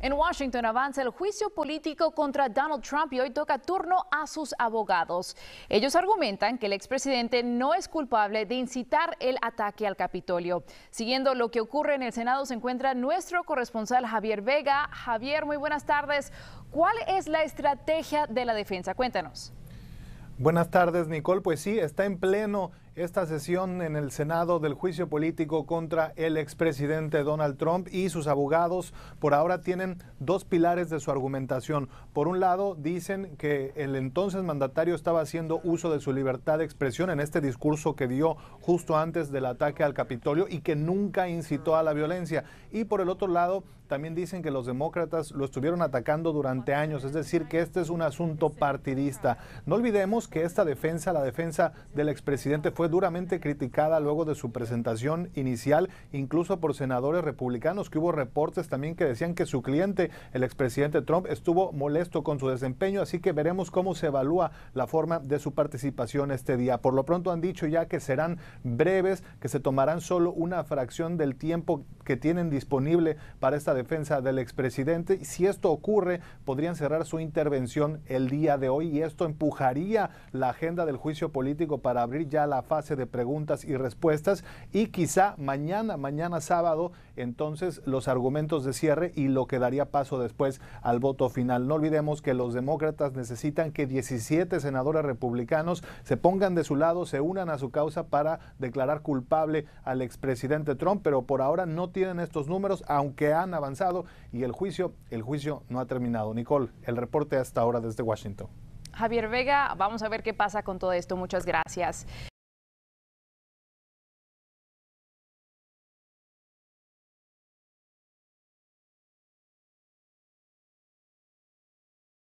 En Washington avanza el juicio político contra Donald Trump y hoy toca turno a sus abogados. Ellos argumentan que el expresidente no es culpable de incitar el ataque al Capitolio. Siguiendo lo que ocurre en el Senado se encuentra nuestro corresponsal Javier Vega. Javier, muy buenas tardes. ¿Cuál es la estrategia de la defensa? Cuéntanos. Buenas tardes, Nicole. Pues sí, está en pleno esta sesión en el Senado del juicio político contra el expresidente Donald Trump y sus abogados por ahora tienen dos pilares de su argumentación. Por un lado, dicen que el entonces mandatario estaba haciendo uso de su libertad de expresión en este discurso que dio justo antes del ataque al Capitolio y que nunca incitó a la violencia. Y por el otro lado, también dicen que los demócratas lo estuvieron atacando durante años, es decir, que este es un asunto partidista. No olvidemos que esta defensa, la defensa del expresidente, fue duramente criticada luego de su presentación inicial, incluso por senadores republicanos, que hubo reportes también que decían que su cliente, el expresidente Trump, estuvo molesto con su desempeño, así que veremos cómo se evalúa la forma de su participación este día. Por lo pronto han dicho ya que serán breves, que se tomarán solo una fracción del tiempo que tienen disponible para esta defensa del expresidente. Y si esto ocurre, podrían cerrar su intervención el día de hoy y esto empujaría la agenda del juicio político para abrir ya la fase de preguntas y respuestas y quizá mañana, mañana sábado, entonces los argumentos de cierre y lo que daría paso después al voto final. No olvidemos que los demócratas necesitan que 17 senadores republicanos se pongan de su lado, se unan a su causa para declarar culpable al expresidente Trump, pero por ahora no tienen estos números, aunque han avanzado y el juicio, el juicio no ha terminado. Nicole, el reporte hasta ahora desde Washington. Javier Vega, vamos a ver qué pasa con todo esto. Muchas gracias.